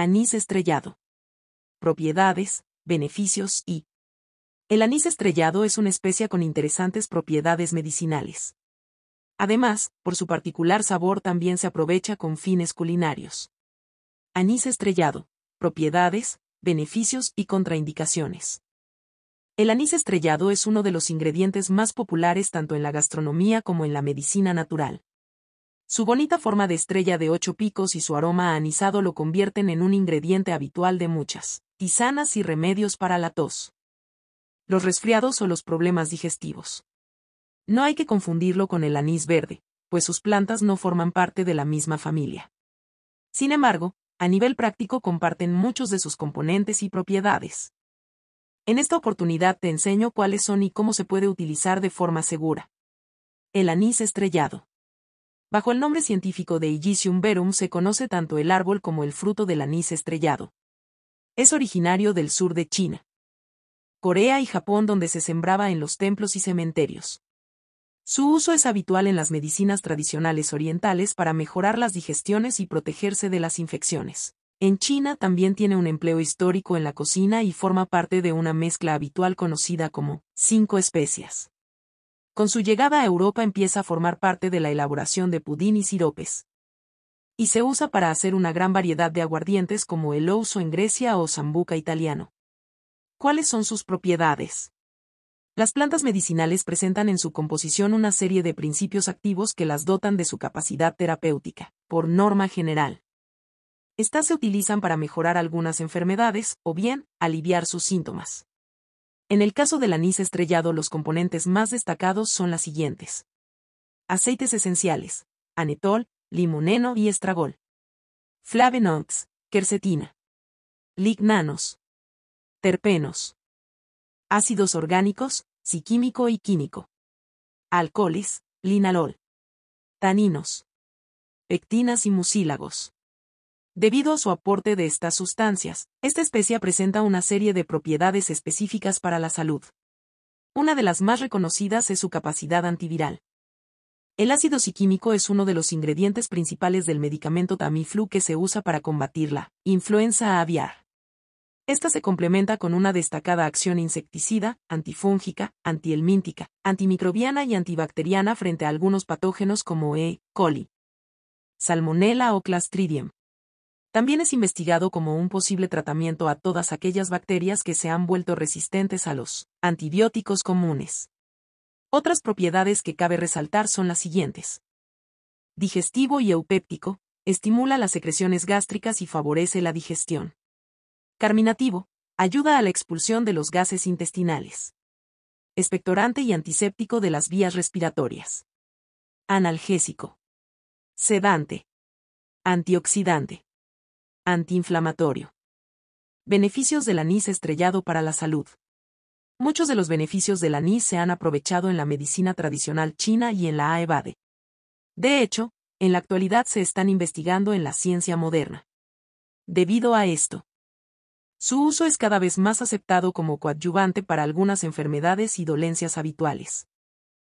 Anís estrellado. Propiedades, beneficios y... El anís estrellado es una especie con interesantes propiedades medicinales. Además, por su particular sabor también se aprovecha con fines culinarios. Anís estrellado. Propiedades, beneficios y contraindicaciones. El anís estrellado es uno de los ingredientes más populares tanto en la gastronomía como en la medicina natural. Su bonita forma de estrella de ocho picos y su aroma anisado lo convierten en un ingrediente habitual de muchas tisanas y remedios para la tos, los resfriados o los problemas digestivos. No hay que confundirlo con el anís verde, pues sus plantas no forman parte de la misma familia. Sin embargo, a nivel práctico comparten muchos de sus componentes y propiedades. En esta oportunidad te enseño cuáles son y cómo se puede utilizar de forma segura. El anís estrellado. Bajo el nombre científico de Illicium verum se conoce tanto el árbol como el fruto del anís estrellado. Es originario del sur de China, Corea y Japón donde se sembraba en los templos y cementerios. Su uso es habitual en las medicinas tradicionales orientales para mejorar las digestiones y protegerse de las infecciones. En China también tiene un empleo histórico en la cocina y forma parte de una mezcla habitual conocida como cinco especias. Con su llegada a Europa empieza a formar parte de la elaboración de pudín y siropes. Y se usa para hacer una gran variedad de aguardientes como el oso en Grecia o sambuca italiano. ¿Cuáles son sus propiedades? Las plantas medicinales presentan en su composición una serie de principios activos que las dotan de su capacidad terapéutica, por norma general. Estas se utilizan para mejorar algunas enfermedades o bien aliviar sus síntomas. En el caso del anís estrellado los componentes más destacados son las siguientes. Aceites esenciales, anetol, limoneno y estragol. Flavenox, quercetina. Lignanos. Terpenos. Ácidos orgánicos, psiquímico y químico. Alcoholes, linalol. Taninos. Pectinas y mucílagos. Debido a su aporte de estas sustancias, esta especie presenta una serie de propiedades específicas para la salud. Una de las más reconocidas es su capacidad antiviral. El ácido psiquímico es uno de los ingredientes principales del medicamento Tamiflu que se usa para combatir la influenza aviar. Esta se complementa con una destacada acción insecticida, antifúngica, antihelmíntica, antimicrobiana y antibacteriana frente a algunos patógenos como E. coli, Salmonella o clastridium. También es investigado como un posible tratamiento a todas aquellas bacterias que se han vuelto resistentes a los antibióticos comunes. Otras propiedades que cabe resaltar son las siguientes. Digestivo y eupéptico, estimula las secreciones gástricas y favorece la digestión. Carminativo, ayuda a la expulsión de los gases intestinales. Expectorante y antiséptico de las vías respiratorias. Analgésico. Sedante. Antioxidante. Antiinflamatorio. Beneficios del anís estrellado para la salud. Muchos de los beneficios del anís se han aprovechado en la medicina tradicional china y en la Aevade. De hecho, en la actualidad se están investigando en la ciencia moderna. Debido a esto, su uso es cada vez más aceptado como coadyuvante para algunas enfermedades y dolencias habituales.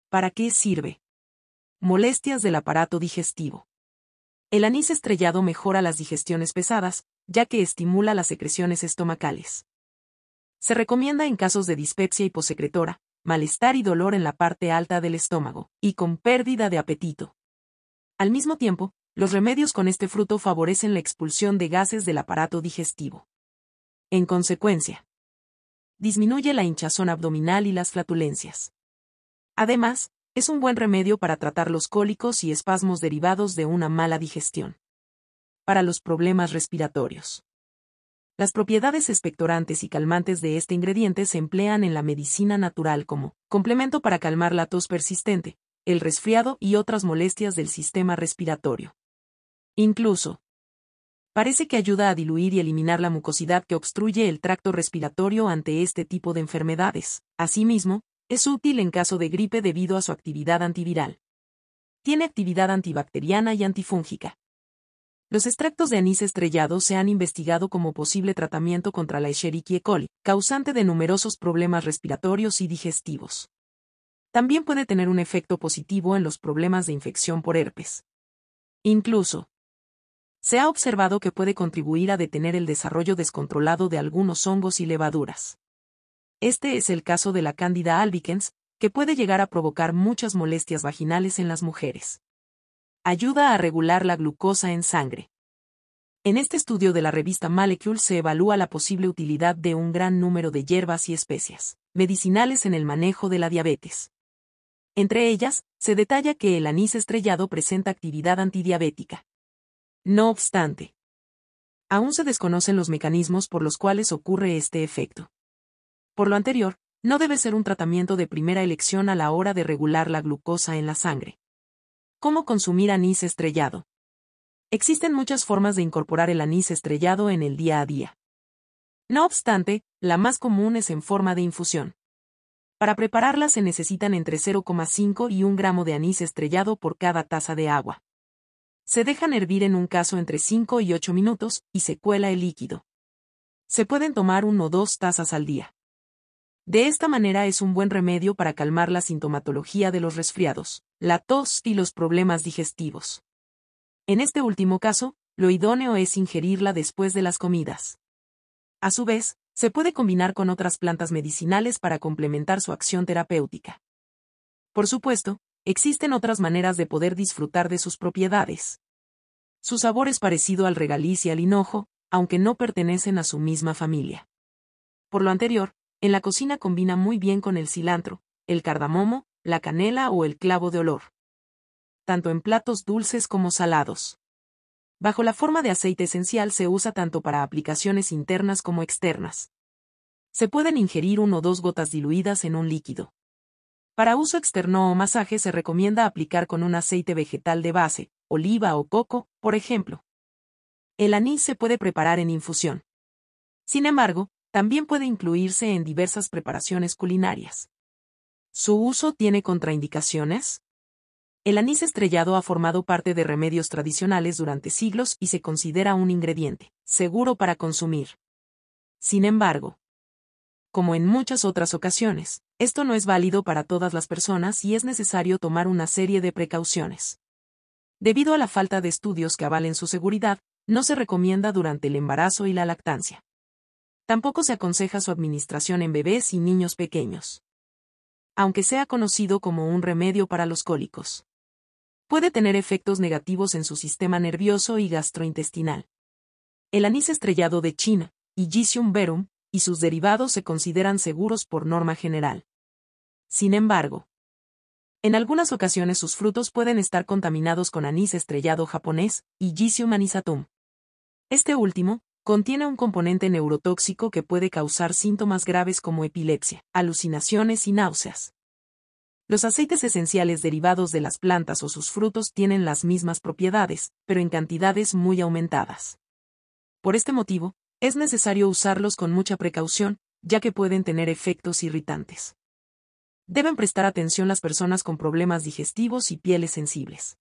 ¿Para qué sirve? Molestias del aparato digestivo. El anís estrellado mejora las digestiones pesadas, ya que estimula las secreciones estomacales. Se recomienda en casos de dispepsia hiposecretora, malestar y dolor en la parte alta del estómago, y con pérdida de apetito. Al mismo tiempo, los remedios con este fruto favorecen la expulsión de gases del aparato digestivo. En consecuencia, disminuye la hinchazón abdominal y las flatulencias. Además, es un buen remedio para tratar los cólicos y espasmos derivados de una mala digestión. Para los problemas respiratorios. Las propiedades expectorantes y calmantes de este ingrediente se emplean en la medicina natural como complemento para calmar la tos persistente, el resfriado y otras molestias del sistema respiratorio. Incluso, parece que ayuda a diluir y eliminar la mucosidad que obstruye el tracto respiratorio ante este tipo de enfermedades. Asimismo, es útil en caso de gripe debido a su actividad antiviral. Tiene actividad antibacteriana y antifúngica. Los extractos de anís estrellado se han investigado como posible tratamiento contra la Escherichia coli, causante de numerosos problemas respiratorios y digestivos. También puede tener un efecto positivo en los problemas de infección por herpes. Incluso, se ha observado que puede contribuir a detener el desarrollo descontrolado de algunos hongos y levaduras. Este es el caso de la cándida albicans, que puede llegar a provocar muchas molestias vaginales en las mujeres. Ayuda a regular la glucosa en sangre. En este estudio de la revista Molecule se evalúa la posible utilidad de un gran número de hierbas y especias medicinales en el manejo de la diabetes. Entre ellas, se detalla que el anís estrellado presenta actividad antidiabética. No obstante, aún se desconocen los mecanismos por los cuales ocurre este efecto. Por lo anterior, no debe ser un tratamiento de primera elección a la hora de regular la glucosa en la sangre. ¿Cómo consumir anís estrellado? Existen muchas formas de incorporar el anís estrellado en el día a día. No obstante, la más común es en forma de infusión. Para prepararla se necesitan entre 0,5 y 1 gramo de anís estrellado por cada taza de agua. Se dejan hervir en un caso entre 5 y 8 minutos y se cuela el líquido. Se pueden tomar 1 o 2 tazas al día. De esta manera es un buen remedio para calmar la sintomatología de los resfriados, la tos y los problemas digestivos. En este último caso, lo idóneo es ingerirla después de las comidas. A su vez, se puede combinar con otras plantas medicinales para complementar su acción terapéutica. Por supuesto, existen otras maneras de poder disfrutar de sus propiedades. Su sabor es parecido al regaliz y al hinojo, aunque no pertenecen a su misma familia. Por lo anterior, en la cocina combina muy bien con el cilantro, el cardamomo, la canela o el clavo de olor. Tanto en platos dulces como salados. Bajo la forma de aceite esencial se usa tanto para aplicaciones internas como externas. Se pueden ingerir uno o dos gotas diluidas en un líquido. Para uso externo o masaje se recomienda aplicar con un aceite vegetal de base, oliva o coco, por ejemplo. El anís se puede preparar en infusión. Sin embargo, también puede incluirse en diversas preparaciones culinarias. ¿Su uso tiene contraindicaciones? El anís estrellado ha formado parte de remedios tradicionales durante siglos y se considera un ingrediente seguro para consumir. Sin embargo, como en muchas otras ocasiones, esto no es válido para todas las personas y es necesario tomar una serie de precauciones. Debido a la falta de estudios que avalen su seguridad, no se recomienda durante el embarazo y la lactancia. Tampoco se aconseja su administración en bebés y niños pequeños. Aunque sea conocido como un remedio para los cólicos. Puede tener efectos negativos en su sistema nervioso y gastrointestinal. El anís estrellado de China, Illicium verum, y sus derivados se consideran seguros por norma general. Sin embargo, en algunas ocasiones sus frutos pueden estar contaminados con anís estrellado japonés, Illicium anisatum. Este último, Contiene un componente neurotóxico que puede causar síntomas graves como epilepsia, alucinaciones y náuseas. Los aceites esenciales derivados de las plantas o sus frutos tienen las mismas propiedades, pero en cantidades muy aumentadas. Por este motivo, es necesario usarlos con mucha precaución, ya que pueden tener efectos irritantes. Deben prestar atención las personas con problemas digestivos y pieles sensibles.